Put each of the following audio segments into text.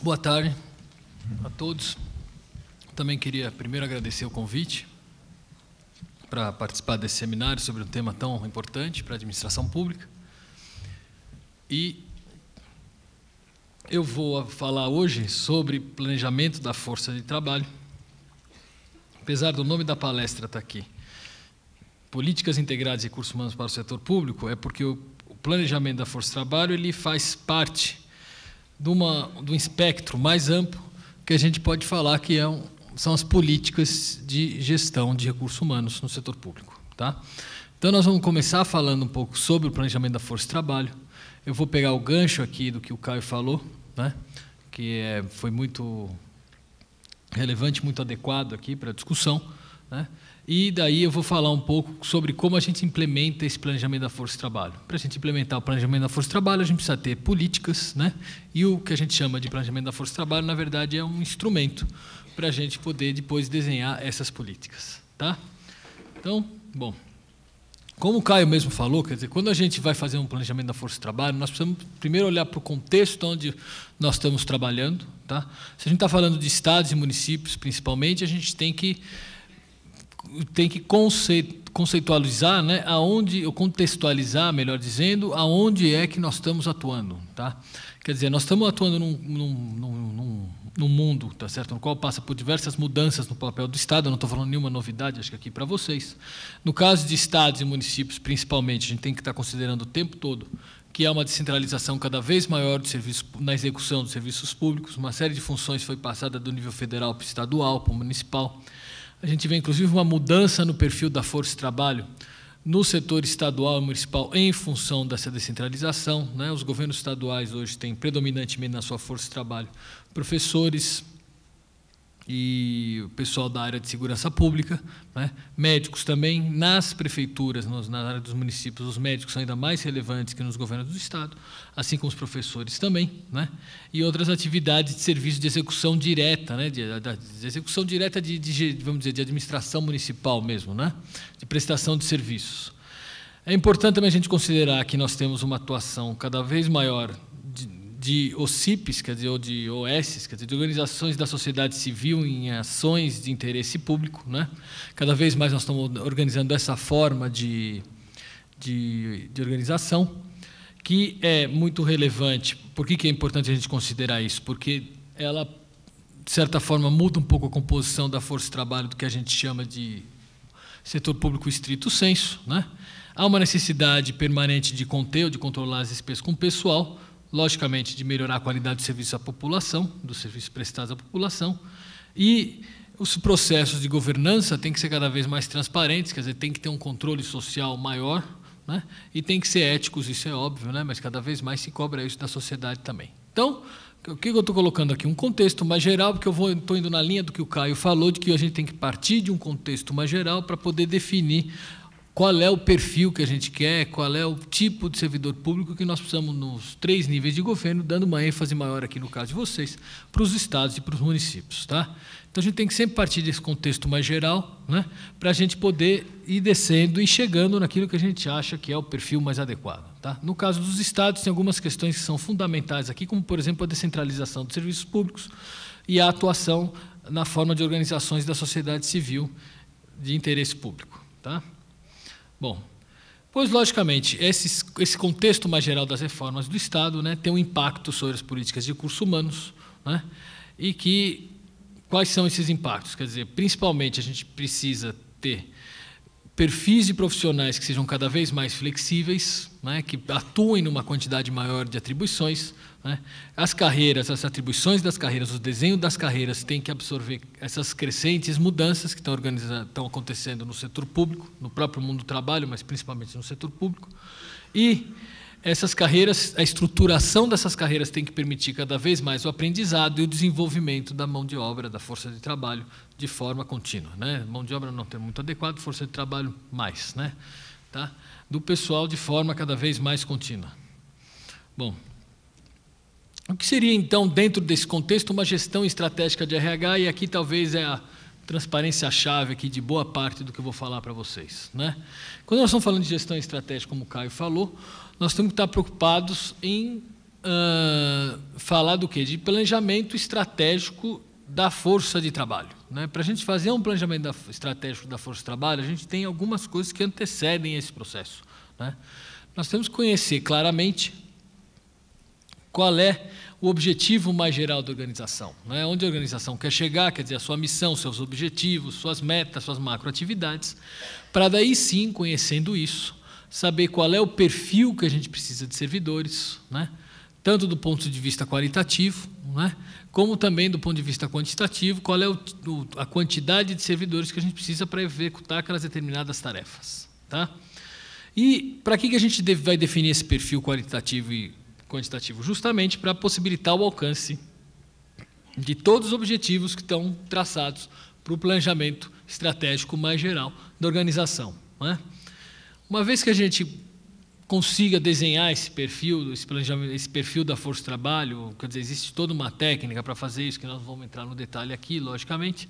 Boa tarde a todos. Também queria primeiro agradecer o convite para participar desse seminário sobre um tema tão importante para a administração pública. E eu vou falar hoje sobre planejamento da força de trabalho. Apesar do nome da palestra estar tá aqui, Políticas Integradas de Recursos Humanos para o Setor Público, é porque o planejamento da força de trabalho ele faz parte de, uma, de um espectro mais amplo que a gente pode falar que é um, são as políticas de gestão de recursos humanos no setor público. Tá? Então, nós vamos começar falando um pouco sobre o planejamento da força de trabalho. Eu vou pegar o gancho aqui do que o Caio falou, né? que é, foi muito relevante, muito adequado aqui para a discussão. Né? E daí eu vou falar um pouco sobre como a gente implementa esse planejamento da força de trabalho. Para a gente implementar o planejamento da força de trabalho, a gente precisa ter políticas, né? e o que a gente chama de planejamento da força de trabalho, na verdade, é um instrumento para a gente poder depois desenhar essas políticas. Tá? Então, bom, como o Caio mesmo falou, quer dizer, quando a gente vai fazer um planejamento da força de trabalho, nós precisamos primeiro olhar para o contexto onde nós estamos trabalhando. Tá? Se a gente está falando de estados e municípios, principalmente, a gente tem que tem que conceitualizar, né, aonde, ou contextualizar, melhor dizendo, aonde é que nós estamos atuando. Tá? Quer dizer, nós estamos atuando num, num, num, num mundo tá certo? no qual passa por diversas mudanças no papel do Estado, eu não estou falando nenhuma novidade, acho que aqui é para vocês. No caso de estados e municípios, principalmente, a gente tem que estar considerando o tempo todo que é uma descentralização cada vez maior do serviço, na execução dos serviços públicos, uma série de funções foi passada do nível federal para o estadual, para o municipal. A gente vê inclusive uma mudança no perfil da força de trabalho no setor estadual e municipal em função dessa descentralização. Né? Os governos estaduais hoje têm predominantemente na sua força de trabalho professores, e o pessoal da área de segurança pública, né? médicos também, nas prefeituras, nos, na área dos municípios, os médicos são ainda mais relevantes que nos governos do Estado, assim como os professores também, né? e outras atividades de serviço de execução direta, né? de, de, de execução direta de, de, vamos dizer, de administração municipal mesmo, né? de prestação de serviços. É importante também a gente considerar que nós temos uma atuação cada vez maior de OCPs, quer dizer, ou de OSs, quer dizer, de organizações da sociedade civil em ações de interesse público. Né? Cada vez mais nós estamos organizando essa forma de, de, de organização, que é muito relevante. Por que, que é importante a gente considerar isso? Porque ela, de certa forma, muda um pouco a composição da força de trabalho do que a gente chama de setor público estrito senso. Né? Há uma necessidade permanente de conter ou de controlar as despesas com o pessoal, logicamente, de melhorar a qualidade do serviço à população, dos serviços prestados à população, e os processos de governança têm que ser cada vez mais transparentes, quer dizer, tem que ter um controle social maior, né? e tem que ser éticos, isso é óbvio, né? mas cada vez mais se cobra isso da sociedade também. Então, o que eu estou colocando aqui? Um contexto mais geral, porque eu estou indo na linha do que o Caio falou, de que a gente tem que partir de um contexto mais geral para poder definir qual é o perfil que a gente quer, qual é o tipo de servidor público que nós precisamos nos três níveis de governo, dando uma ênfase maior aqui no caso de vocês, para os estados e para os municípios. Tá? Então a gente tem que sempre partir desse contexto mais geral, né, para a gente poder ir descendo e chegando naquilo que a gente acha que é o perfil mais adequado. Tá? No caso dos estados, tem algumas questões que são fundamentais aqui, como por exemplo a descentralização dos serviços públicos e a atuação na forma de organizações da sociedade civil de interesse público. Tá? Bom, pois logicamente, esse, esse contexto mais geral das reformas do Estado né, tem um impacto sobre as políticas de recursos humanos, né, e que quais são esses impactos? Quer dizer, principalmente a gente precisa ter perfis de profissionais que sejam cada vez mais flexíveis, né, que atuem numa quantidade maior de atribuições. Né. As carreiras, as atribuições das carreiras, o desenho das carreiras tem que absorver essas crescentes mudanças que estão, estão acontecendo no setor público, no próprio mundo do trabalho, mas principalmente no setor público. E essas carreiras, a estruturação dessas carreiras tem que permitir cada vez mais o aprendizado e o desenvolvimento da mão de obra, da força de trabalho, de forma contínua. Né. Mão de obra não tem muito adequado, força de trabalho mais. Né, tá? do pessoal de forma cada vez mais contínua. Bom, o que seria então, dentro desse contexto, uma gestão estratégica de RH? E aqui talvez é a transparência chave aqui de boa parte do que eu vou falar para vocês. Né? Quando nós estamos falando de gestão estratégica, como o Caio falou, nós temos que estar preocupados em uh, falar do quê? De planejamento estratégico da força de trabalho. Né? Para a gente fazer um planejamento da, estratégico da força de trabalho, a gente tem algumas coisas que antecedem esse processo. Né? Nós temos que conhecer claramente qual é o objetivo mais geral da organização. Né? Onde a organização quer chegar, quer dizer, a sua missão, seus objetivos, suas metas, suas macroatividades, para daí sim, conhecendo isso, saber qual é o perfil que a gente precisa de servidores, né? tanto do ponto de vista qualitativo, é? como também do ponto de vista quantitativo, qual é o, a quantidade de servidores que a gente precisa para executar aquelas determinadas tarefas. Tá? E para que, que a gente deve, vai definir esse perfil qualitativo e quantitativo? Justamente para possibilitar o alcance de todos os objetivos que estão traçados para o planejamento estratégico mais geral da organização. É? Uma vez que a gente consiga desenhar esse perfil, esse, planejamento, esse perfil da força de trabalho, quer dizer, existe toda uma técnica para fazer isso, que nós vamos entrar no detalhe aqui, logicamente,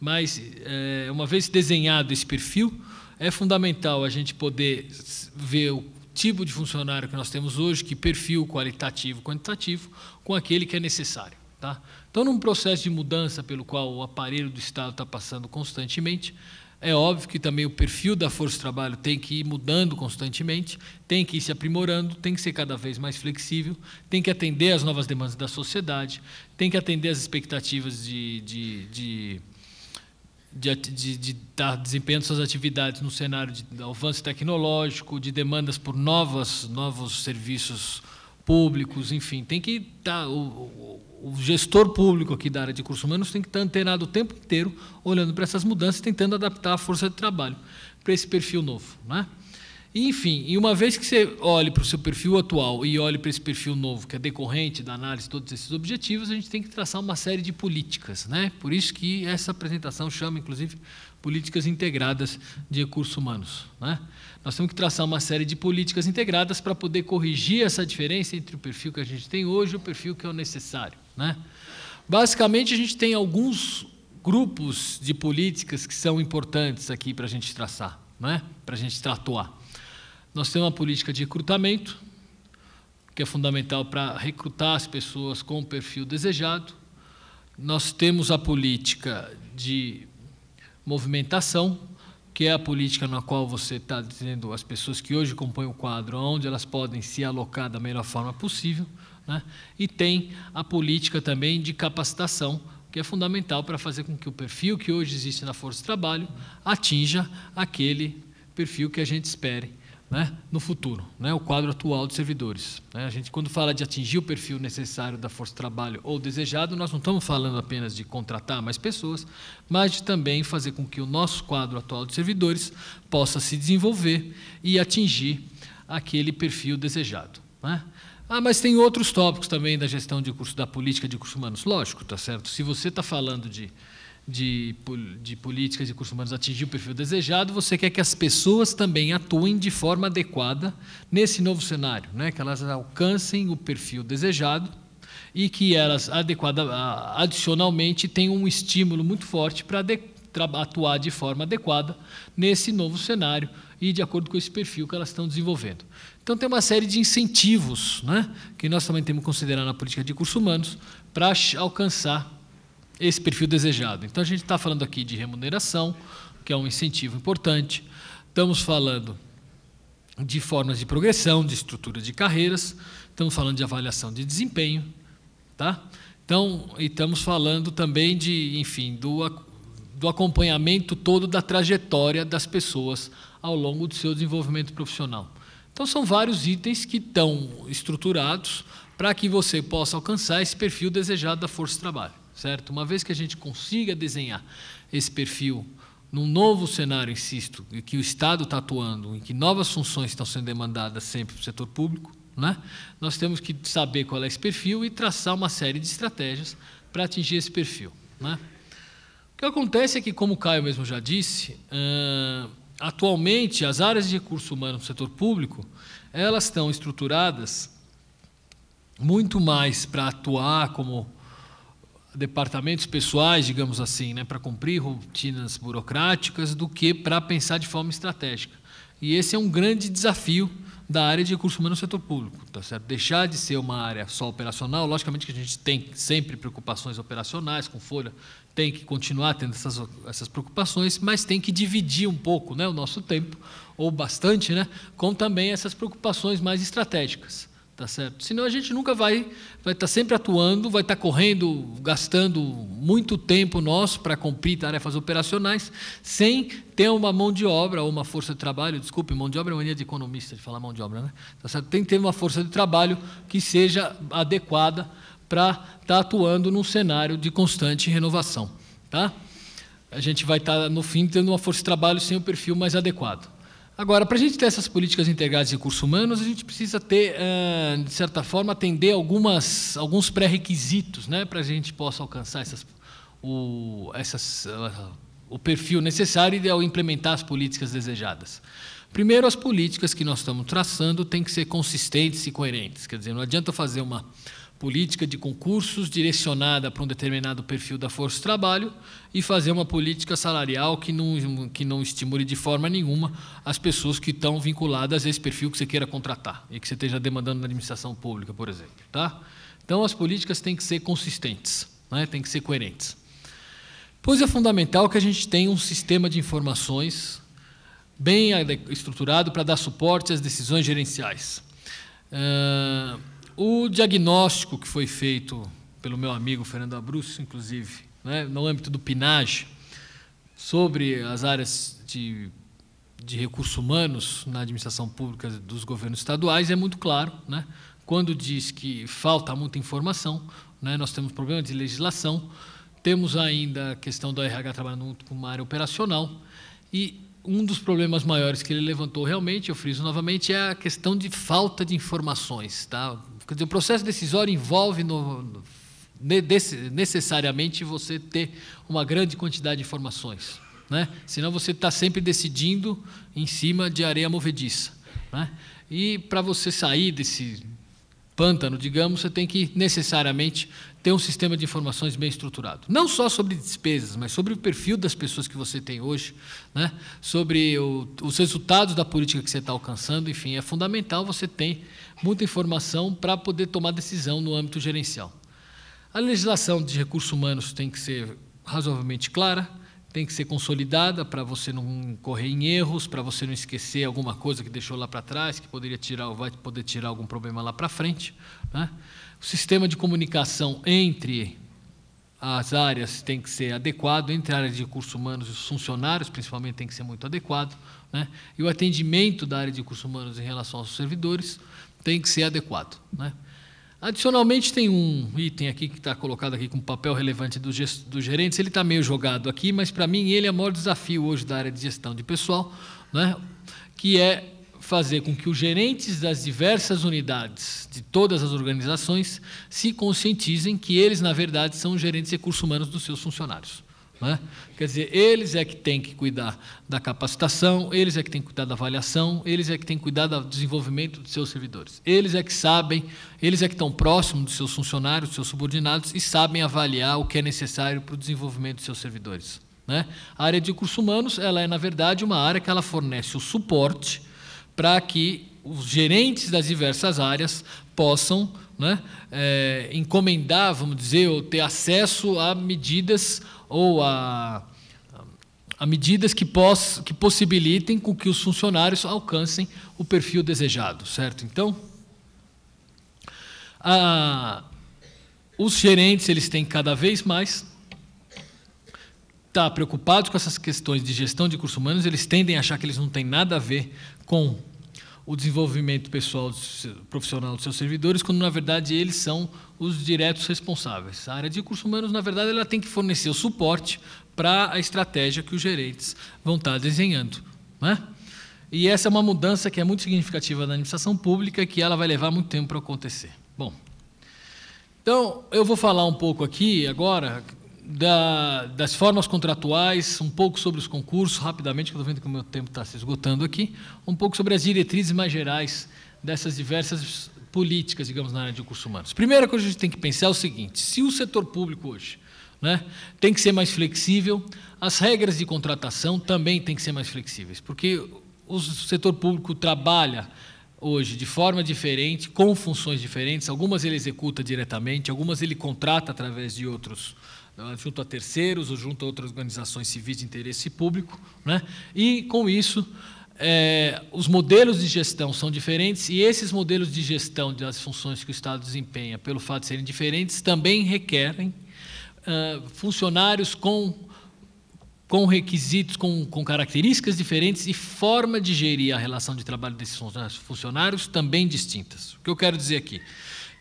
mas é, uma vez desenhado esse perfil, é fundamental a gente poder ver o tipo de funcionário que nós temos hoje, que perfil qualitativo, quantitativo, com aquele que é necessário. Tá? Então, num processo de mudança pelo qual o aparelho do Estado está passando constantemente, é óbvio que também o perfil da força de trabalho tem que ir mudando constantemente, tem que ir se aprimorando, tem que ser cada vez mais flexível, tem que atender às novas demandas da sociedade, tem que atender às expectativas de, de, de, de, de dar desempenho suas atividades no cenário de avanço tecnológico, de demandas por novas, novos serviços públicos, enfim, tem que estar. Tá, o, o gestor público aqui da área de recursos humanos tem que estar antenado o tempo inteiro, olhando para essas mudanças, tentando adaptar a força de trabalho para esse perfil novo. Né? Enfim, e uma vez que você olhe para o seu perfil atual e olhe para esse perfil novo, que é decorrente da análise de todos esses objetivos, a gente tem que traçar uma série de políticas. Né? Por isso que essa apresentação chama, inclusive, políticas integradas de recursos humanos. Né? Nós temos que traçar uma série de políticas integradas para poder corrigir essa diferença entre o perfil que a gente tem hoje e o perfil que é o necessário. Né? Basicamente, a gente tem alguns grupos de políticas que são importantes aqui para a gente traçar, né? para a gente tratar. Nós temos uma política de recrutamento, que é fundamental para recrutar as pessoas com o perfil desejado. Nós temos a política de movimentação, que é a política na qual você está dizendo as pessoas que hoje compõem o quadro, onde elas podem se alocar da melhor forma possível. Né? E tem a política também de capacitação, que é fundamental para fazer com que o perfil que hoje existe na força de trabalho atinja aquele perfil que a gente espere né, no futuro, né, o quadro atual de servidores. Né? A gente, quando fala de atingir o perfil necessário da força de trabalho ou desejado, nós não estamos falando apenas de contratar mais pessoas, mas de também fazer com que o nosso quadro atual de servidores possa se desenvolver e atingir aquele perfil desejado. Né. Ah, mas tem outros tópicos também da gestão de curso, da política de cursos humanos. Lógico, tá certo. Se você está falando de, de, de políticas de cursos humanos atingir o perfil desejado, você quer que as pessoas também atuem de forma adequada nesse novo cenário, né? que elas alcancem o perfil desejado e que elas adequada, adicionalmente tenham um estímulo muito forte para atuar de forma adequada nesse novo cenário e de acordo com esse perfil que elas estão desenvolvendo. Então, tem uma série de incentivos né, que nós também temos que considerar na política de cursos humanos para alcançar esse perfil desejado. Então, a gente está falando aqui de remuneração, que é um incentivo importante, estamos falando de formas de progressão, de estrutura de carreiras, estamos falando de avaliação de desempenho, tá? Então, e estamos falando também de, enfim, do, do acompanhamento todo da trajetória das pessoas ao longo do seu desenvolvimento profissional. Então, são vários itens que estão estruturados para que você possa alcançar esse perfil desejado da força de trabalho, certo? Uma vez que a gente consiga desenhar esse perfil num novo cenário, insisto, em que o Estado está atuando, em que novas funções estão sendo demandadas sempre para o setor público, né? nós temos que saber qual é esse perfil e traçar uma série de estratégias para atingir esse perfil. Né? O que acontece é que, como o Caio mesmo já disse, Atualmente, as áreas de recurso humano no setor público, elas estão estruturadas muito mais para atuar como departamentos pessoais, digamos assim, né, para cumprir rotinas burocráticas do que para pensar de forma estratégica. E esse é um grande desafio da área de recursos humanos no setor público, tá certo? Deixar de ser uma área só operacional, logicamente que a gente tem sempre preocupações operacionais com folha, tem que continuar tendo essas, essas preocupações, mas tem que dividir um pouco né, o nosso tempo, ou bastante, né, com também essas preocupações mais estratégicas. Tá certo? Senão a gente nunca vai vai estar tá sempre atuando, vai estar tá correndo, gastando muito tempo nosso para cumprir tarefas operacionais, sem ter uma mão de obra ou uma força de trabalho, desculpe, mão de obra é mania de economista de falar mão de obra, né? Tá certo? Tem que ter uma força de trabalho que seja adequada para estar tá atuando num cenário de constante renovação, tá? A gente vai estar no fim tendo uma força de trabalho sem o perfil mais adequado. Agora, para a gente ter essas políticas integradas de recursos humanos, a gente precisa ter, de certa forma, atender algumas, alguns pré-requisitos né, para a gente possa alcançar essas, o, essas, o perfil necessário ao implementar as políticas desejadas. Primeiro, as políticas que nós estamos traçando têm que ser consistentes e coerentes. Quer dizer, não adianta fazer uma política de concursos direcionada para um determinado perfil da força de trabalho e fazer uma política salarial que não, que não estimule de forma nenhuma as pessoas que estão vinculadas a esse perfil que você queira contratar e que você esteja demandando na administração pública, por exemplo. Tá? Então, as políticas têm que ser consistentes, né? têm que ser coerentes. Pois é fundamental que a gente tenha um sistema de informações bem estruturado para dar suporte às decisões gerenciais. Uh, o diagnóstico que foi feito pelo meu amigo Fernando Abruzzo, inclusive, né, no âmbito do PNAG, sobre as áreas de, de recursos humanos na administração pública dos governos estaduais, é muito claro. Né? Quando diz que falta muita informação, né, nós temos problema de legislação, temos ainda a questão do RH trabalhando muito com uma área operacional, e um dos problemas maiores que ele levantou realmente, eu friso novamente, é a questão de falta de informações. Tá? Quer dizer, o processo decisório envolve no, no, necessariamente você ter uma grande quantidade de informações. Né? Senão você está sempre decidindo em cima de areia movediça. Né? E para você sair desse pântano, digamos, você tem que necessariamente ter um sistema de informações bem estruturado. Não só sobre despesas, mas sobre o perfil das pessoas que você tem hoje, né? sobre o, os resultados da política que você está alcançando, enfim, é fundamental você ter muita informação para poder tomar decisão no âmbito gerencial. A legislação de recursos humanos tem que ser razoavelmente clara, tem que ser consolidada para você não correr em erros, para você não esquecer alguma coisa que deixou lá para trás, que poderia tirar, vai poder tirar algum problema lá para frente. Né? O sistema de comunicação entre as áreas tem que ser adequado, entre a área de recursos humanos e os funcionários, principalmente, tem que ser muito adequado, né? e o atendimento da área de recursos humanos em relação aos servidores tem que ser adequado. Né? Adicionalmente, tem um item aqui que está colocado aqui com papel relevante dos do gerentes, ele está meio jogado aqui, mas para mim ele é o maior desafio hoje da área de gestão de pessoal, né? que é fazer com que os gerentes das diversas unidades de todas as organizações se conscientizem que eles, na verdade, são os gerentes de recursos humanos dos seus funcionários. né? Quer dizer, eles é que têm que cuidar da capacitação, eles é que têm que cuidar da avaliação, eles é que têm que cuidar do desenvolvimento dos seus servidores. Eles é que sabem, eles é que estão próximos dos seus funcionários, dos seus subordinados e sabem avaliar o que é necessário para o desenvolvimento dos seus servidores. Né? A área de recursos humanos, ela é, na verdade, uma área que ela fornece o suporte para que os gerentes das diversas áreas possam né, é, encomendar, vamos dizer, ou ter acesso a medidas ou a, a medidas que, poss, que possibilitem com que os funcionários alcancem o perfil desejado, certo? Então, a, os gerentes eles têm cada vez mais está preocupado com essas questões de gestão de cursos humanos, eles tendem a achar que eles não têm nada a ver com o desenvolvimento pessoal profissional dos seus servidores, quando na verdade eles são os diretos responsáveis. A área de recursos humanos, na verdade, ela tem que fornecer o suporte para a estratégia que os gerentes vão estar tá desenhando. Né? E essa é uma mudança que é muito significativa na administração pública e que ela vai levar muito tempo para acontecer. Bom, então eu vou falar um pouco aqui agora da, das formas contratuais, um pouco sobre os concursos, rapidamente, que eu estou vendo que o meu tempo está se esgotando aqui, um pouco sobre as diretrizes mais gerais dessas diversas políticas, digamos, na área de recursos humanos. Primeira coisa que a gente tem que pensar é o seguinte: se o setor público hoje né, tem que ser mais flexível, as regras de contratação também têm que ser mais flexíveis, porque o setor público trabalha hoje de forma diferente, com funções diferentes, algumas ele executa diretamente, algumas ele contrata através de outros junto a terceiros ou junto a outras organizações civis de interesse público. Né? E, com isso, é, os modelos de gestão são diferentes e esses modelos de gestão das funções que o Estado desempenha, pelo fato de serem diferentes, também requerem é, funcionários com, com requisitos, com, com características diferentes e forma de gerir a relação de trabalho desses funcionários também distintas. O que eu quero dizer aqui?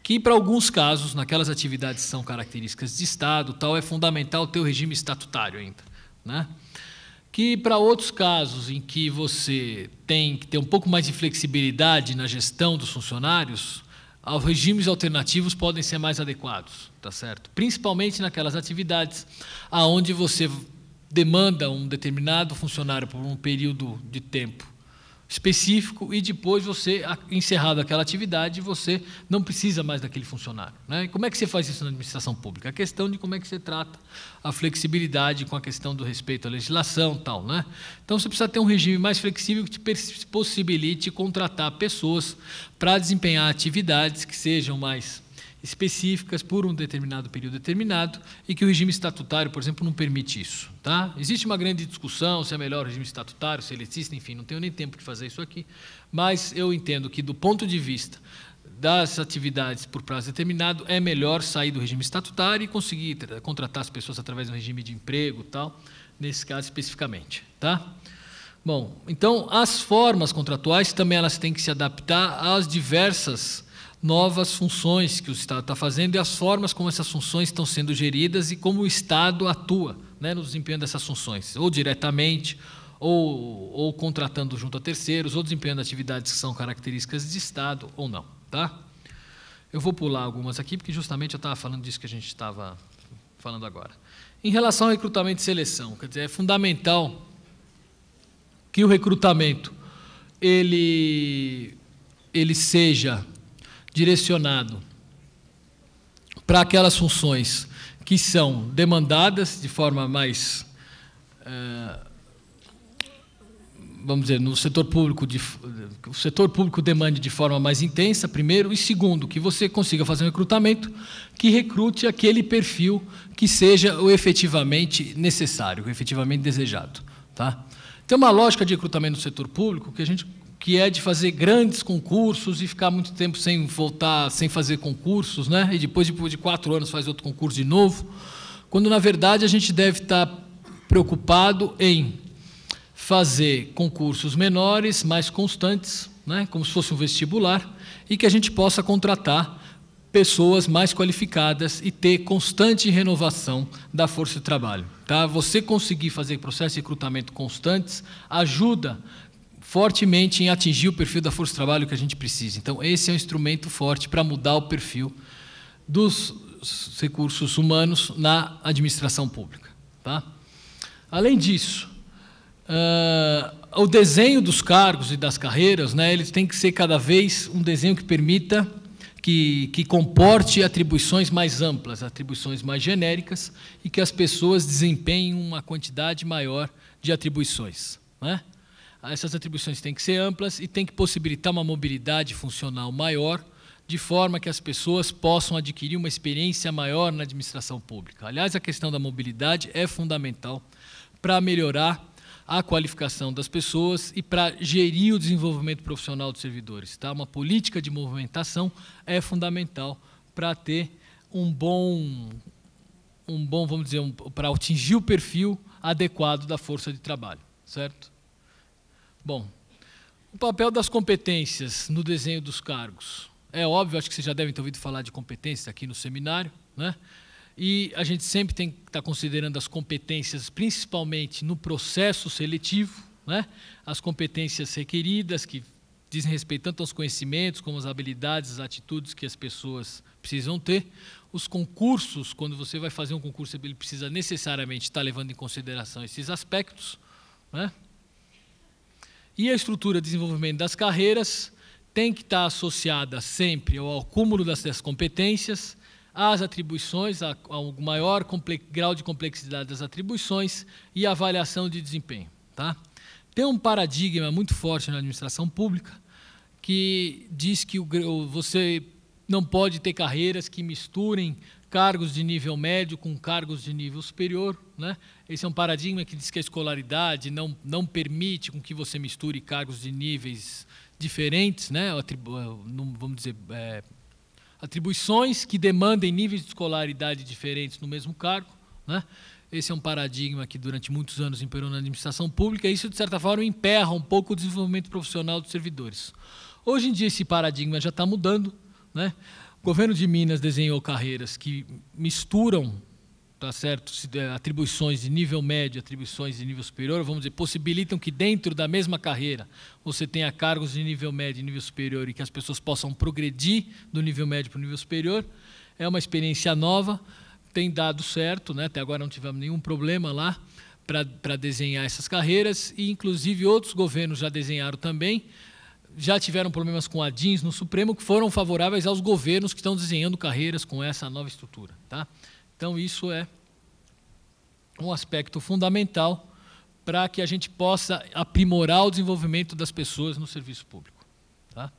que para alguns casos, naquelas atividades que são características de Estado, tal é fundamental ter o regime estatutário ainda, né? Que para outros casos em que você tem que ter um pouco mais de flexibilidade na gestão dos funcionários, os regimes alternativos podem ser mais adequados, tá certo? Principalmente naquelas atividades aonde você demanda um determinado funcionário por um período de tempo específico e depois você, encerrado aquela atividade, você não precisa mais daquele funcionário. Né? Como é que você faz isso na administração pública? A questão de como é que você trata a flexibilidade com a questão do respeito à legislação tal. Né? Então você precisa ter um regime mais flexível que te possibilite contratar pessoas para desempenhar atividades que sejam mais específicas por um determinado período determinado e que o regime estatutário, por exemplo, não permite isso. Tá? Existe uma grande discussão se é melhor o regime estatutário, se ele é existe, enfim, não tenho nem tempo de fazer isso aqui, mas eu entendo que, do ponto de vista das atividades por prazo determinado, é melhor sair do regime estatutário e conseguir contratar as pessoas através do regime de emprego, tal, nesse caso especificamente. Tá? Bom, então as formas contratuais também elas têm que se adaptar às diversas novas funções que o Estado está fazendo e as formas como essas funções estão sendo geridas e como o Estado atua né, no desempenho dessas funções, ou diretamente, ou, ou contratando junto a terceiros, ou desempenhando atividades que são características de Estado ou não. Tá? Eu vou pular algumas aqui, porque justamente eu estava falando disso que a gente estava falando agora. Em relação ao recrutamento e seleção, quer dizer, é fundamental que o recrutamento ele, ele seja direcionado para aquelas funções que são demandadas de forma mais, eh, vamos dizer, no setor público, de, o setor público demande de forma mais intensa, primeiro, e segundo, que você consiga fazer um recrutamento que recrute aquele perfil que seja o efetivamente necessário, o efetivamente desejado. Tá? Tem uma lógica de recrutamento no setor público que a gente que é de fazer grandes concursos e ficar muito tempo sem voltar, sem fazer concursos, né? E depois, depois de quatro anos faz outro concurso de novo, quando na verdade a gente deve estar preocupado em fazer concursos menores, mais constantes, né? Como se fosse um vestibular e que a gente possa contratar pessoas mais qualificadas e ter constante renovação da força de trabalho. Tá? Você conseguir fazer processos de recrutamento constantes ajuda fortemente em atingir o perfil da força de trabalho que a gente precisa. Então, esse é um instrumento forte para mudar o perfil dos recursos humanos na administração pública. Tá? Além disso, uh, o desenho dos cargos e das carreiras, né, Eles tem que ser cada vez um desenho que permita que, que, comporte atribuições mais amplas, atribuições mais genéricas, e que as pessoas desempenhem uma quantidade maior de atribuições. Né? Ah, essas atribuições têm que ser amplas e têm que possibilitar uma mobilidade funcional maior, de forma que as pessoas possam adquirir uma experiência maior na administração pública. Aliás, a questão da mobilidade é fundamental para melhorar a qualificação das pessoas e para gerir o desenvolvimento profissional dos servidores. Tá? Uma política de movimentação é fundamental para ter um bom, um bom, vamos dizer, um, para atingir o perfil adequado da força de trabalho, certo? Bom, o papel das competências no desenho dos cargos. É óbvio, acho que vocês já devem ter ouvido falar de competências aqui no seminário, né? E a gente sempre tem que estar tá considerando as competências, principalmente no processo seletivo, né? as competências requeridas, que dizem respeito tanto aos conhecimentos, como às habilidades, às atitudes que as pessoas precisam ter. Os concursos, quando você vai fazer um concurso, ele precisa necessariamente estar tá levando em consideração esses aspectos. Né? E a estrutura de desenvolvimento das carreiras tem que estar associada sempre ao acúmulo das competências, às atribuições, ao maior grau de complexidade das atribuições e à avaliação de desempenho. Tá? Tem um paradigma muito forte na administração pública que diz que você não pode ter carreiras que misturem cargos de nível médio com cargos de nível superior. Né? Esse é um paradigma que diz que a escolaridade não, não permite com que você misture cargos de níveis diferentes, né? vamos dizer, é, atribuições que demandem níveis de escolaridade diferentes no mesmo cargo. Né? Esse é um paradigma que durante muitos anos imperou na administração pública e isso, de certa forma, emperra um pouco o desenvolvimento profissional dos servidores. Hoje em dia, esse paradigma já está mudando. Né? O governo de Minas desenhou carreiras que misturam tá certo? atribuições de nível médio, atribuições de nível superior, vamos dizer, possibilitam que dentro da mesma carreira você tenha cargos de nível médio e nível superior e que as pessoas possam progredir do nível médio para o nível superior. É uma experiência nova, tem dado certo, né? até agora não tivemos nenhum problema lá para desenhar essas carreiras, e inclusive outros governos já desenharam também já tiveram problemas com a DINS no Supremo que foram favoráveis aos governos que estão desenhando carreiras com essa nova estrutura. Tá? Então, isso é um aspecto fundamental para que a gente possa aprimorar o desenvolvimento das pessoas no serviço público. Tá?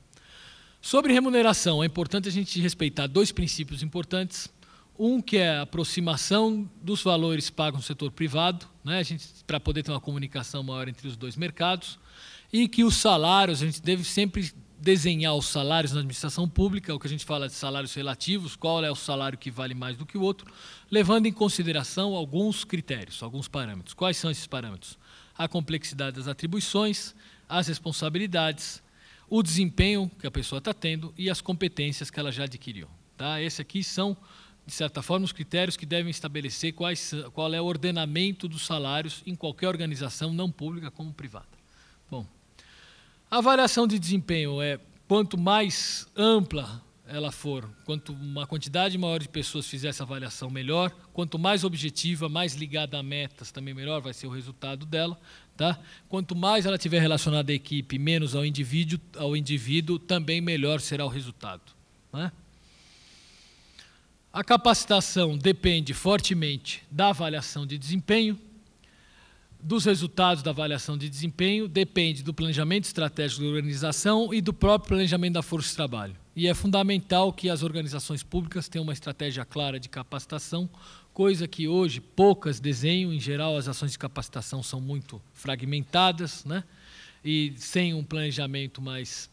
Sobre remuneração, é importante a gente respeitar dois princípios importantes. Um que é a aproximação dos valores pagos no setor privado, né, para poder ter uma comunicação maior entre os dois mercados e que os salários, a gente deve sempre desenhar os salários na administração pública, o que a gente fala de salários relativos, qual é o salário que vale mais do que o outro, levando em consideração alguns critérios, alguns parâmetros. Quais são esses parâmetros? A complexidade das atribuições, as responsabilidades, o desempenho que a pessoa está tendo e as competências que ela já adquiriu. Tá? Esses aqui são, de certa forma, os critérios que devem estabelecer quais, qual é o ordenamento dos salários em qualquer organização, não pública como privada. Bom, a avaliação de desempenho é quanto mais ampla ela for, quanto uma quantidade maior de pessoas fizer essa avaliação, melhor. Quanto mais objetiva, mais ligada a metas, também melhor vai ser o resultado dela. Tá? Quanto mais ela tiver relacionada à equipe, menos ao indivíduo, ao indivíduo também melhor será o resultado. Né? A capacitação depende fortemente da avaliação de desempenho dos resultados da avaliação de desempenho depende do planejamento estratégico da organização e do próprio planejamento da força de trabalho. E é fundamental que as organizações públicas tenham uma estratégia clara de capacitação, coisa que hoje poucas desenham. Em geral, as ações de capacitação são muito fragmentadas, né? e sem um planejamento mais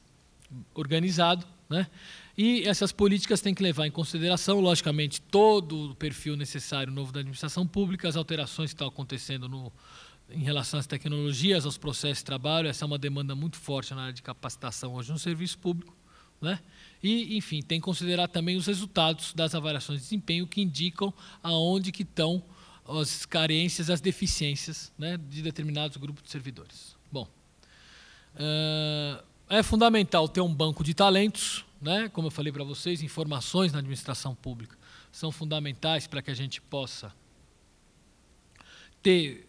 organizado. Né? E essas políticas têm que levar em consideração, logicamente, todo o perfil necessário novo da administração pública, as alterações que estão acontecendo no, em relação às tecnologias, aos processos de trabalho, essa é uma demanda muito forte na área de capacitação hoje no serviço público. Né? E, enfim, tem que considerar também os resultados das avaliações de desempenho que indicam aonde que estão as carências, as deficiências né, de determinados grupos de servidores. Bom, eh, é fundamental ter um banco de talentos, né? como eu falei para vocês, informações na administração pública são fundamentais para que a gente possa ter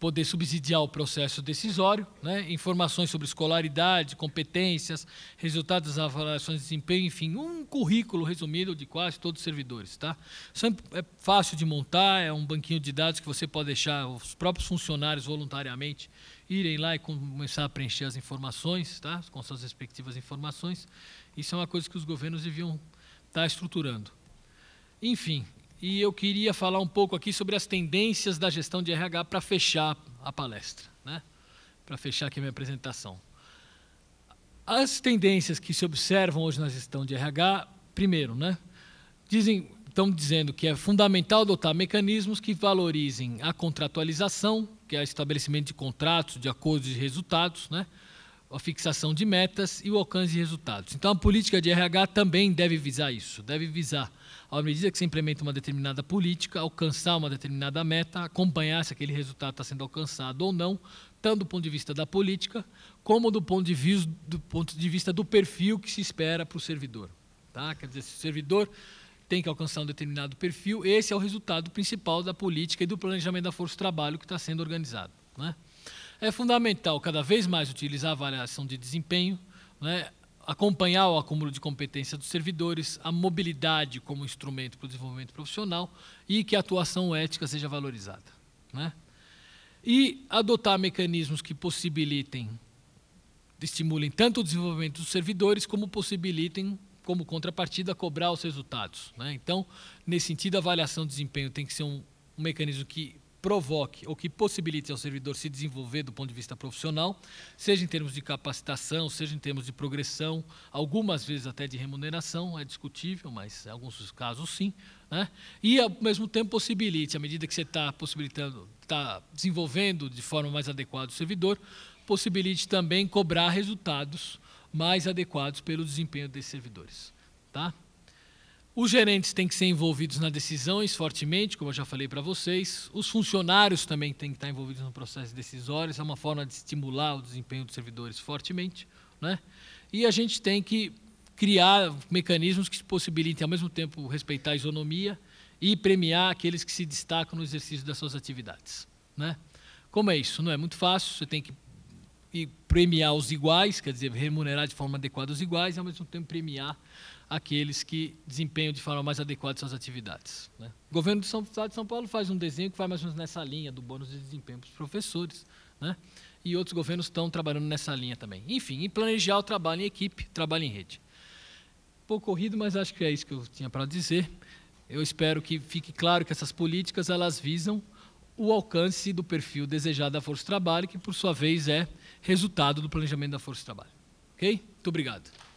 poder subsidiar o processo decisório, né? informações sobre escolaridade, competências, resultados das avaliações de desempenho, enfim, um currículo resumido de quase todos os servidores. Tá? É fácil de montar, é um banquinho de dados que você pode deixar os próprios funcionários voluntariamente irem lá e começar a preencher as informações, tá? com suas respectivas informações. Isso é uma coisa que os governos deviam estar tá estruturando. Enfim, e eu queria falar um pouco aqui sobre as tendências da gestão de RH para fechar a palestra, né? para fechar aqui a minha apresentação. As tendências que se observam hoje na gestão de RH, primeiro, né? Dizem, estão dizendo que é fundamental adotar mecanismos que valorizem a contratualização, que é o estabelecimento de contratos, de acordos de resultados, né? a fixação de metas e o alcance de resultados. Então, a política de RH também deve visar isso, deve visar, à medida que se implementa uma determinada política, alcançar uma determinada meta, acompanhar se aquele resultado está sendo alcançado ou não, tanto do ponto de vista da política, como do ponto de vista do, ponto de vista do perfil que se espera para o servidor. Tá? Quer dizer, se o servidor tem que alcançar um determinado perfil, esse é o resultado principal da política e do planejamento da força de trabalho que está sendo organizado. Né? é fundamental cada vez mais utilizar a avaliação de desempenho, né, acompanhar o acúmulo de competência dos servidores, a mobilidade como instrumento para o desenvolvimento profissional e que a atuação ética seja valorizada. Né? E adotar mecanismos que possibilitem, estimulem tanto o desenvolvimento dos servidores, como possibilitem, como contrapartida, cobrar os resultados. Né? Então, nesse sentido, a avaliação de desempenho tem que ser um, um mecanismo que provoque ou que possibilite ao servidor se desenvolver do ponto de vista profissional, seja em termos de capacitação, seja em termos de progressão, algumas vezes até de remuneração, é discutível, mas em alguns casos sim, né? e ao mesmo tempo possibilite, à medida que você está possibilitando, está desenvolvendo de forma mais adequada o servidor, possibilite também cobrar resultados mais adequados pelo desempenho desses servidores. Tá? Os gerentes têm que ser envolvidos nas decisões fortemente, como eu já falei para vocês. Os funcionários também têm que estar envolvidos no processo decisório. Isso é uma forma de estimular o desempenho dos servidores fortemente. Né? E a gente tem que criar mecanismos que possibilitem, ao mesmo tempo, respeitar a isonomia e premiar aqueles que se destacam no exercício das suas atividades. Né? Como é isso? Não é muito fácil, você tem que e premiar os iguais, quer dizer, remunerar de forma adequada os iguais e, ao mesmo tempo, premiar aqueles que desempenham de forma mais adequada suas atividades. Né? O governo do Estado de São Paulo faz um desenho que vai mais ou menos nessa linha do bônus de desempenho para os professores. Né? E outros governos estão trabalhando nessa linha também. Enfim, em planejar o trabalho em equipe, trabalho em rede. Pouco corrido, mas acho que é isso que eu tinha para dizer. Eu espero que fique claro que essas políticas elas visam o alcance do perfil desejado da força de trabalho, que por sua vez é resultado do planejamento da força de trabalho. Ok? Muito obrigado.